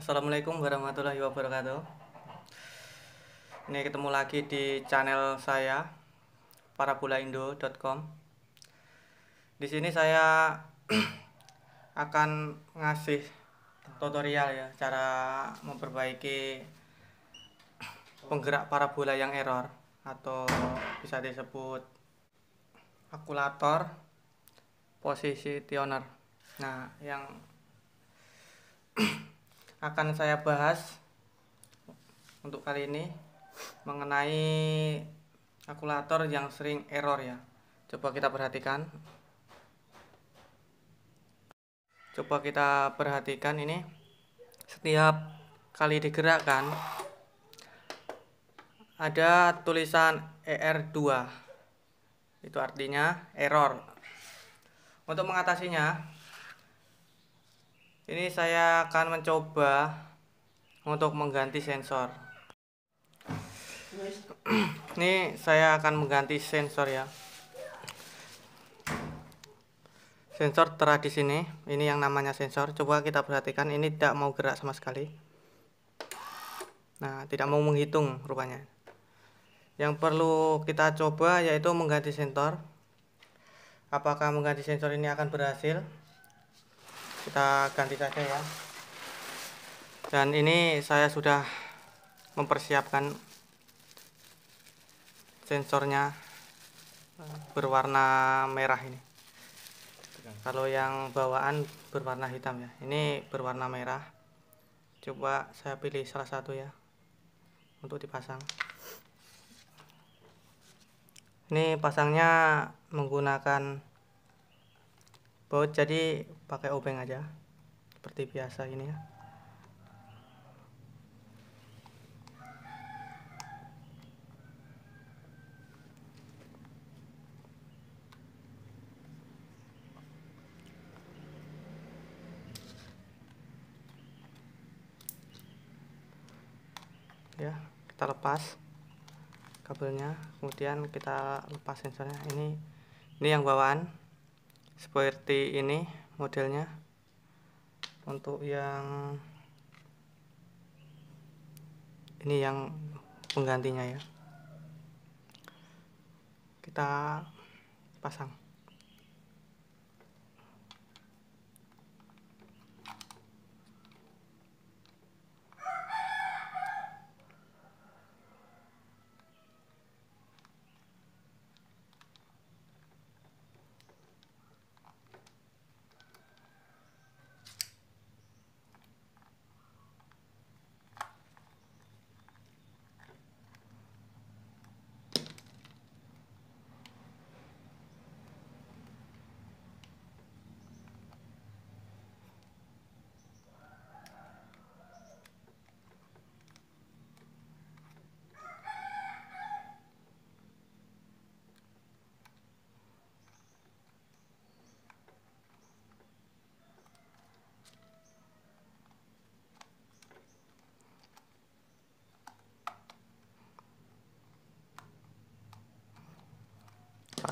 Assalamualaikum warahmatullahi wabarakatuh Ini ketemu lagi di channel saya parabolaindo.com. Di sini saya akan ngasih tutorial ya cara memperbaiki penggerak parabola yang error atau bisa disebut akulator posisi tioner. Nah, yang akan saya bahas untuk kali ini mengenai kalkulator yang sering error ya. Coba kita perhatikan. Coba kita perhatikan ini. Setiap kali digerakkan ada tulisan ER2. Itu artinya error. Untuk mengatasinya, ini saya akan mencoba untuk mengganti sensor. Ini saya akan mengganti sensor ya. Sensor terah di sini. Ini yang namanya sensor. Coba kita perhatikan ini tidak mau gerak sama sekali. Nah, tidak mau menghitung rupanya. Yang perlu kita coba yaitu mengganti sensor apakah mengganti sensor ini akan berhasil kita ganti saja ya dan ini saya sudah mempersiapkan sensornya eh, berwarna merah ini kalau yang bawaan berwarna hitam ya ini berwarna merah coba saya pilih salah satu ya untuk dipasang ini pasangnya menggunakan baut jadi pakai obeng aja seperti biasa ini ya ya kita lepas kabelnya kemudian kita lepas sensornya ini ini yang bawaan seperti ini modelnya untuk yang ini yang penggantinya ya kita pasang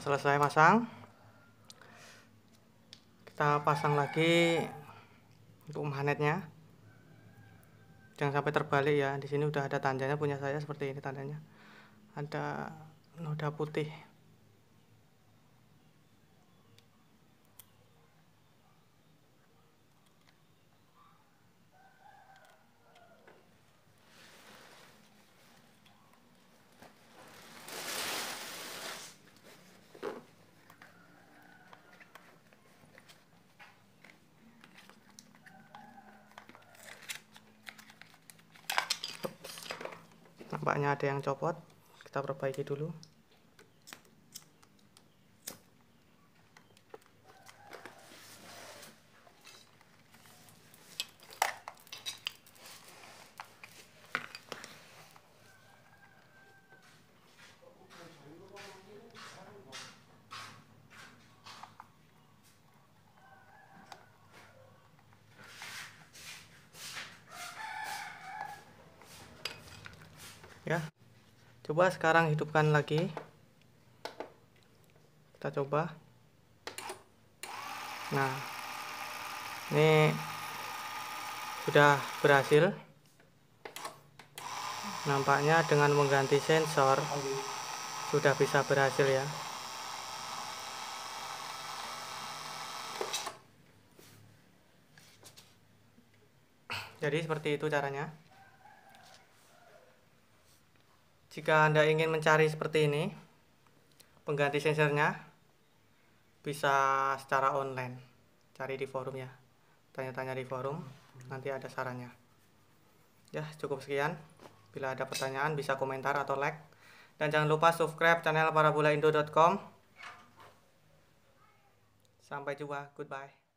selesai masang kita pasang lagi untuk magnetnya jangan sampai terbalik ya di sini udah ada tandanya punya saya seperti ini tandanya ada noda putih nampaknya ada yang copot kita perbaiki dulu ya coba sekarang hidupkan lagi kita coba nah ini sudah berhasil nampaknya dengan mengganti sensor sudah bisa berhasil ya jadi seperti itu caranya jika anda ingin mencari seperti ini pengganti sensornya bisa secara online cari di forum ya tanya-tanya di forum nanti ada sarannya ya cukup sekian bila ada pertanyaan bisa komentar atau like dan jangan lupa subscribe channel parabolaindo.com Sampai jumpa, goodbye.